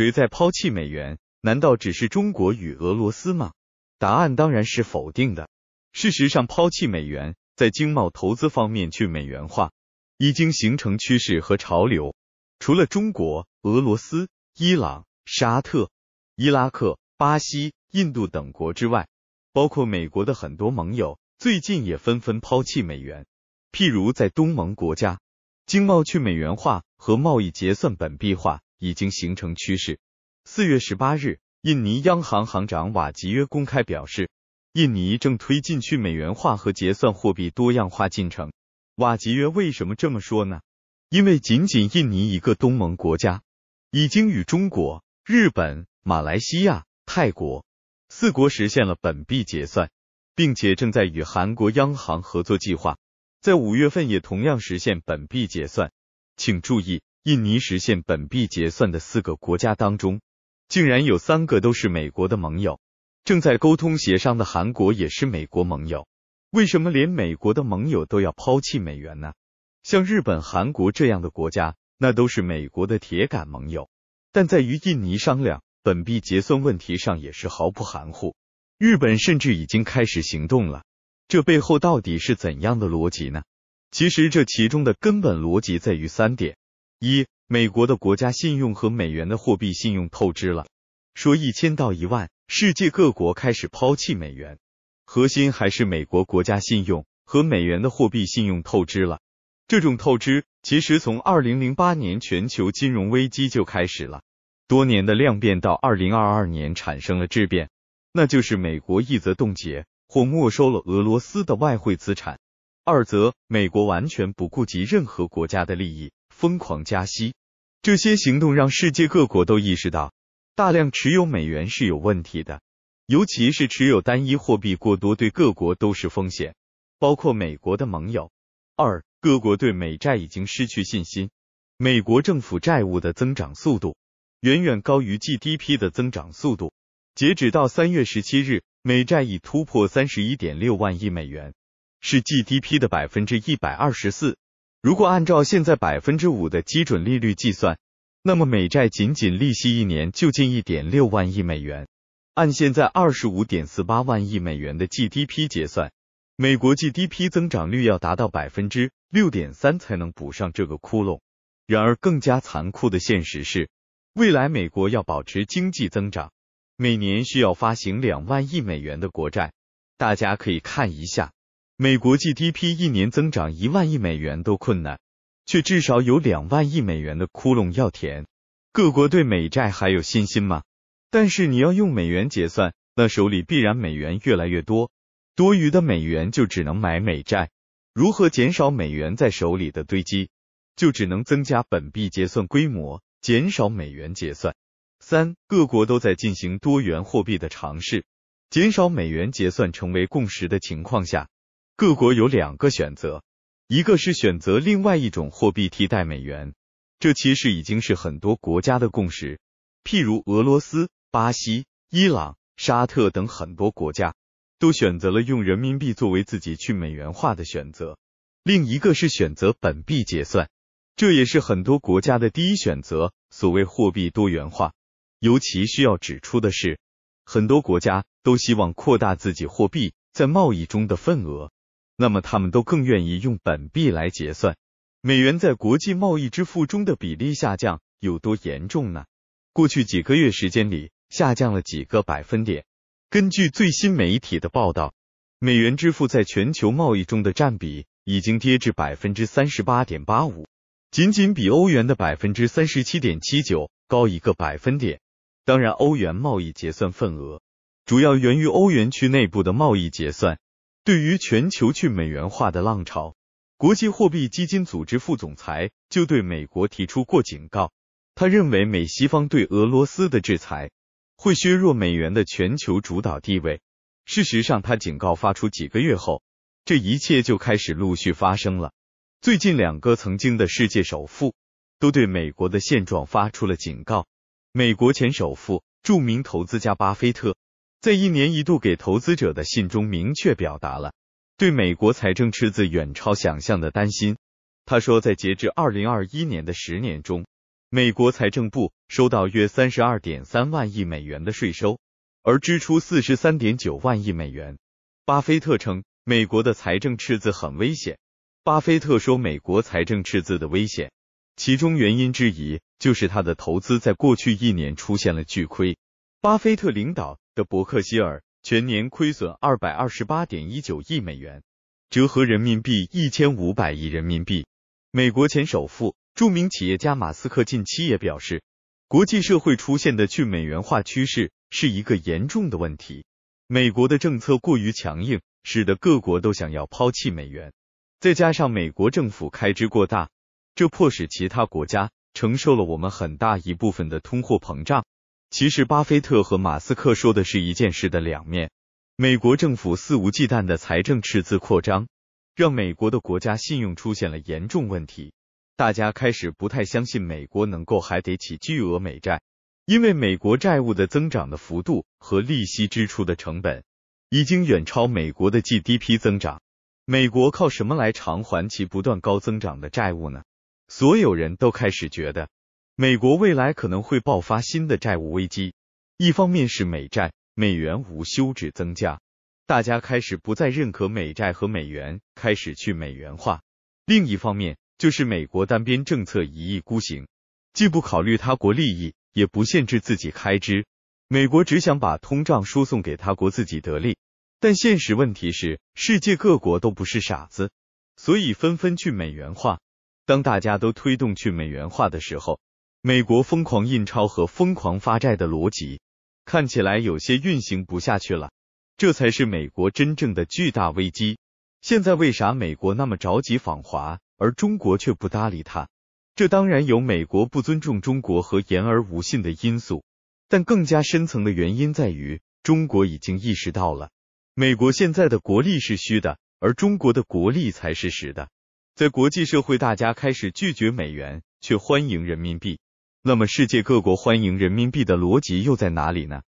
谁在抛弃美元？难道只是中国与俄罗斯吗？答案当然是否定的。事实上，抛弃美元，在经贸投资方面去美元化已经形成趋势和潮流。除了中国、俄罗斯、伊朗、沙特、伊拉克、巴西、印度等国之外，包括美国的很多盟友最近也纷纷抛弃美元。譬如在东盟国家，经贸去美元化和贸易结算本币化。已经形成趋势。四月十八日，印尼央行行长瓦吉约公开表示，印尼正推进去美元化和结算货币多样化进程。瓦吉约为什么这么说呢？因为仅仅印尼一个东盟国家，已经与中国、日本、马来西亚、泰国四国实现了本币结算，并且正在与韩国央行合作，计划在五月份也同样实现本币结算。请注意。印尼实现本币结算的四个国家当中，竟然有三个都是美国的盟友。正在沟通协商的韩国也是美国盟友，为什么连美国的盟友都要抛弃美元呢？像日本、韩国这样的国家，那都是美国的铁杆盟友，但在与印尼商量本币结算问题上也是毫不含糊。日本甚至已经开始行动了，这背后到底是怎样的逻辑呢？其实这其中的根本逻辑在于三点。一美国的国家信用和美元的货币信用透支了，说一千到一万，世界各国开始抛弃美元。核心还是美国国家信用和美元的货币信用透支了。这种透支其实从二零零八年全球金融危机就开始了，多年的量变到二零二二年产生了质变，那就是美国一则冻结或没收了俄罗斯的外汇资产，二则美国完全不顾及任何国家的利益。疯狂加息，这些行动让世界各国都意识到，大量持有美元是有问题的，尤其是持有单一货币过多，对各国都是风险，包括美国的盟友。二，各国对美债已经失去信心，美国政府债务的增长速度远远高于 GDP 的增长速度。截止到三月十七日，美债已突破三十一点六万亿美元，是 GDP 的百分之一百二十四。如果按照现在百分之五的基准利率计算，那么美债仅仅利息一年就近一点六万亿美元。按现在二十五点四八万亿美元的 GDP 结算，美国 GDP 增长率要达到百分之六点三才能补上这个窟窿。然而，更加残酷的现实是，未来美国要保持经济增长，每年需要发行两万亿美元的国债。大家可以看一下。美国 GDP 一年增长一万亿美元都困难，却至少有两万亿美元的窟窿要填。各国对美债还有信心吗？但是你要用美元结算，那手里必然美元越来越多，多余的美元就只能买美债。如何减少美元在手里的堆积，就只能增加本币结算规模，减少美元结算。三，各国都在进行多元货币的尝试，减少美元结算成为共识的情况下。各国有两个选择，一个是选择另外一种货币替代美元，这其实已经是很多国家的共识。譬如俄罗斯、巴西、伊朗、沙特等很多国家，都选择了用人民币作为自己去美元化的选择。另一个是选择本币结算，这也是很多国家的第一选择。所谓货币多元化，尤其需要指出的是，很多国家都希望扩大自己货币在贸易中的份额。那么他们都更愿意用本币来结算，美元在国际贸易支付中的比例下降有多严重呢？过去几个月时间里下降了几个百分点。根据最新媒体的报道，美元支付在全球贸易中的占比已经跌至百分之三十八点八五，仅仅比欧元的百分之三十七点七九高一个百分点。当然，欧元贸易结算份额主要源于欧元区内部的贸易结算。对于全球去美元化的浪潮，国际货币基金组织副总裁就对美国提出过警告。他认为，美西方对俄罗斯的制裁会削弱美元的全球主导地位。事实上，他警告发出几个月后，这一切就开始陆续发生了。最近，两个曾经的世界首富都对美国的现状发出了警告。美国前首富、著名投资家巴菲特。在一年一度给投资者的信中，明确表达了对美国财政赤字远超想象的担心。他说，在截至2021年的十年中，美国财政部收到约32.3万亿美元的税收，而支出43.9万亿美元。巴菲特称，美国的财政赤字很危险。巴菲特说，美国财政赤字的危险，其中原因之一就是他的投资在过去一年出现了巨亏。巴菲特领导。的伯克希尔全年亏损二百二十八点一九亿美元，折合人民币一千五百亿人民币。美国前首富、著名企业家马斯克近期也表示，国际社会出现的去美元化趋势是一个严重的问题。美国的政策过于强硬，使得各国都想要抛弃美元。再加上美国政府开支过大，这迫使其他国家承受了我们很大一部分的通货膨胀。其实，巴菲特和马斯克说的是一件事的两面。美国政府肆无忌惮的财政赤字扩张，让美国的国家信用出现了严重问题。大家开始不太相信美国能够还得起巨额美债，因为美国债务的增长的幅度和利息支出的成本，已经远超美国的 GDP 增长。美国靠什么来偿还其不断高增长的债务呢？所有人都开始觉得。美国未来可能会爆发新的债务危机，一方面是美债、美元无休止增加，大家开始不再认可美债和美元，开始去美元化；另一方面就是美国单边政策一意孤行，既不考虑他国利益，也不限制自己开支，美国只想把通胀输送给他国，自己得利。但现实问题是，世界各国都不是傻子，所以纷纷去美元化。当大家都推动去美元化的时候，美国疯狂印钞和疯狂发债的逻辑，看起来有些运行不下去了，这才是美国真正的巨大危机。现在为啥美国那么着急访华，而中国却不搭理他？这当然有美国不尊重中国和言而无信的因素，但更加深层的原因在于，中国已经意识到了，美国现在的国力是虚的，而中国的国力才是实的。在国际社会，大家开始拒绝美元，却欢迎人民币。那么世界各国欢迎人民币的逻辑又在哪里呢？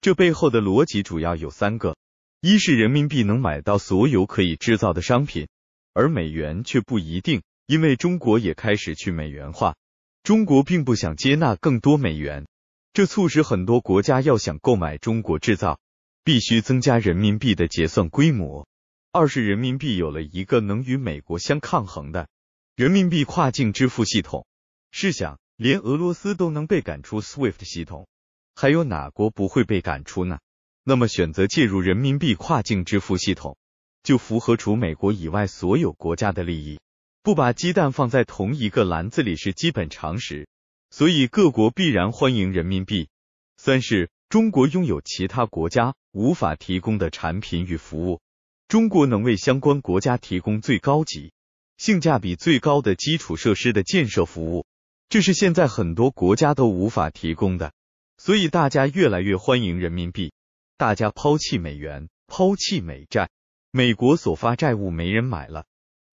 这背后的逻辑主要有三个：一是人民币能买到所有可以制造的商品，而美元却不一定，因为中国也开始去美元化，中国并不想接纳更多美元，这促使很多国家要想购买中国制造，必须增加人民币的结算规模；二是人民币有了一个能与美国相抗衡的人民币跨境支付系统，试想。连俄罗斯都能被赶出 SWIFT 系统，还有哪国不会被赶出呢？那么选择介入人民币跨境支付系统，就符合除美国以外所有国家的利益。不把鸡蛋放在同一个篮子里是基本常识，所以各国必然欢迎人民币。三是中国拥有其他国家无法提供的产品与服务，中国能为相关国家提供最高级、性价比最高的基础设施的建设服务。这是现在很多国家都无法提供的，所以大家越来越欢迎人民币，大家抛弃美元，抛弃美债，美国所发债务没人买了，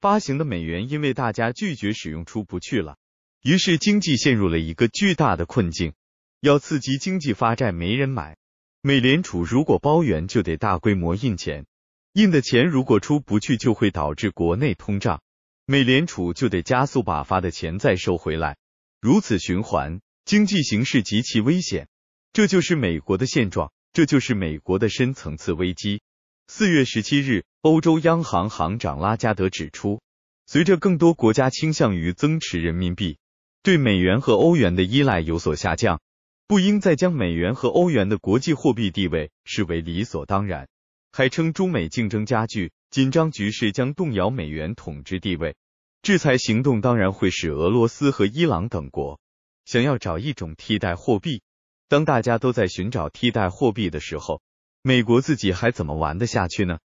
发行的美元因为大家拒绝使用出不去了，于是经济陷入了一个巨大的困境。要刺激经济发债没人买，美联储如果包圆就得大规模印钱，印的钱如果出不去就会导致国内通胀，美联储就得加速把发的钱再收回来。如此循环，经济形势极其危险。这就是美国的现状，这就是美国的深层次危机。四月十七日，欧洲央行行长拉加德指出，随着更多国家倾向于增持人民币，对美元和欧元的依赖有所下降，不应再将美元和欧元的国际货币地位视为理所当然。还称中美竞争加剧，紧张局势将动摇美元统治地位。制裁行动当然会使俄罗斯和伊朗等国想要找一种替代货币。当大家都在寻找替代货币的时候，美国自己还怎么玩得下去呢？